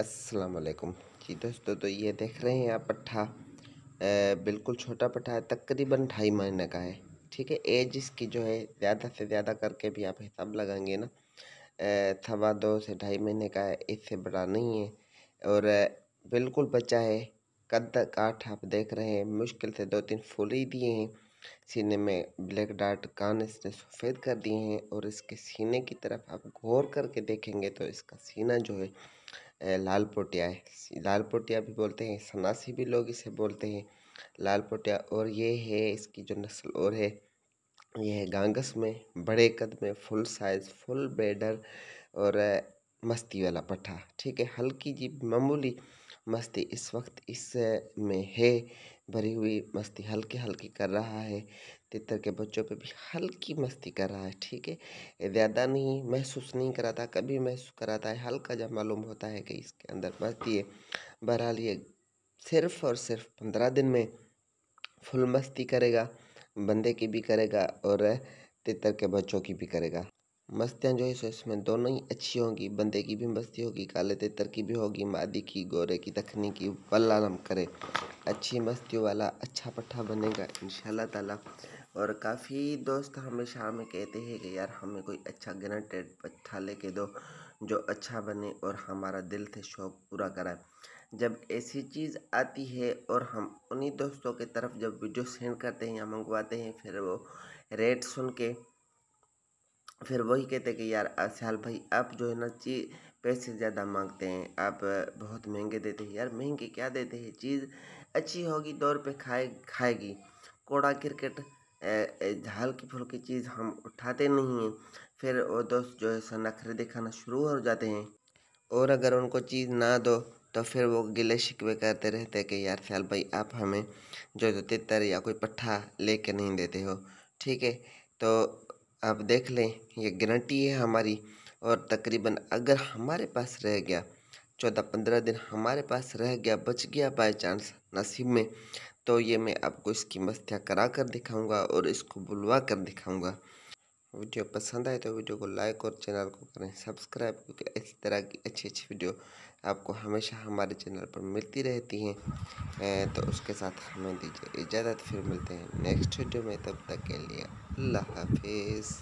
अस्सलाम वालेकुम जी दोस्तों तो ये देख रहे हैं आप पट्ठा बिल्कुल छोटा पट्ठा है तकरीबन ढाई महीने का है ठीक है एज इसकी जो है ज़्यादा से ज़्यादा करके भी आप हिसाब लगाएंगे ना सवा दो से ढाई महीने का है इससे बड़ा नहीं है और बिल्कुल बच्चा है कद काठ आप देख रहे हैं मुश्किल से दो तीन फूल ही दिए हैं सीने में ब्लैक डार्ट कान इसने सफ़ेद कर दिए हैं और इसके सीने की तरफ आप गौर करके देखेंगे तो इसका सीना जो है लाल पोटिया है लाल पोटिया भी बोलते हैं सनासी भी लोग इसे बोलते हैं लाल पोटिया और ये है इसकी जो नस्ल और है यह है गांगस में बड़े कद में फुल साइज़ फुल बेडर और मस्ती वाला पट्ठा ठीक है हल्की जी मामूली मस्ती इस वक्त इस में है भरी हुई मस्ती हल्की हल्की कर रहा है तितर के बच्चों पे भी हल्की मस्ती कर रहा है ठीक है ज़्यादा नहीं महसूस नहीं कराता कभी महसूस कराता है हल्का जब मालूम होता है कि इसके अंदर मस्ती है बहरहाल ये सिर्फ और सिर्फ पंद्रह दिन में फुल मस्ती करेगा बंदे की भी करेगा और तितर के बच्चों की भी करेगा मस्तियाँ जो है सो इसमें दोनों ही अच्छी होंगी बंदे की भी मस्ती होगी काले तेतर की भी होगी मादी की गोरे की दखनी की वल्ला हम करे अच्छी मस्तियों वाला अच्छा पट्ठा बनेगा इन ताला और काफ़ी दोस्त हमें शाम में कहते हैं कि यार हमें कोई अच्छा ग्रेनेटेड पट्ठा लेके दो जो अच्छा बने और हमारा दिल से शौक़ पूरा कराए जब ऐसी चीज़ आती है और हम उन्हीं दोस्तों के तरफ जब वीडियो सेंड करते हैं या मंगवाते हैं फिर वो रेट सुन के फिर वही कहते कि यार सहल भाई आप जो है ना चीज पैसे ज़्यादा मांगते हैं आप बहुत महंगे देते हैं यार महंगे क्या देते हैं चीज़ अच्छी होगी दो रुपये खाए खाएगी कोड़ा क्रिकेट हल्की फुल्की चीज़ हम उठाते नहीं हैं फिर वो दोस्त जो है सना खरीदे खाना शुरू हो जाते हैं और अगर उनको चीज़ ना दो तो फिर वो गिले शिकवे करते रहते कि यार सहल भाई आप हमें जो जो तो तितर या कोई पट्ठा ले कर नहीं देते हो ठीक है तो आप देख लें ये गारंटी है हमारी और तकरीबन अगर हमारे पास रह गया चौदह पंद्रह दिन हमारे पास रह गया बच गया बाई चांस नसीब में तो ये मैं आपको इसकी मस्तियाँ करा कर दिखाऊँगा और इसको बुलवा कर दिखाऊँगा वीडियो पसंद आए तो वीडियो को लाइक और चैनल को करें सब्सक्राइब क्योंकि इसी तरह की अच्छी अच्छी वीडियो आपको हमेशा हमारे चैनल पर मिलती रहती हैं तो उसके साथ हमें दीजिए इजाज़त फिर मिलते हैं नेक्स्ट वीडियो में तब तक के लिए अल्लाह हाफिज़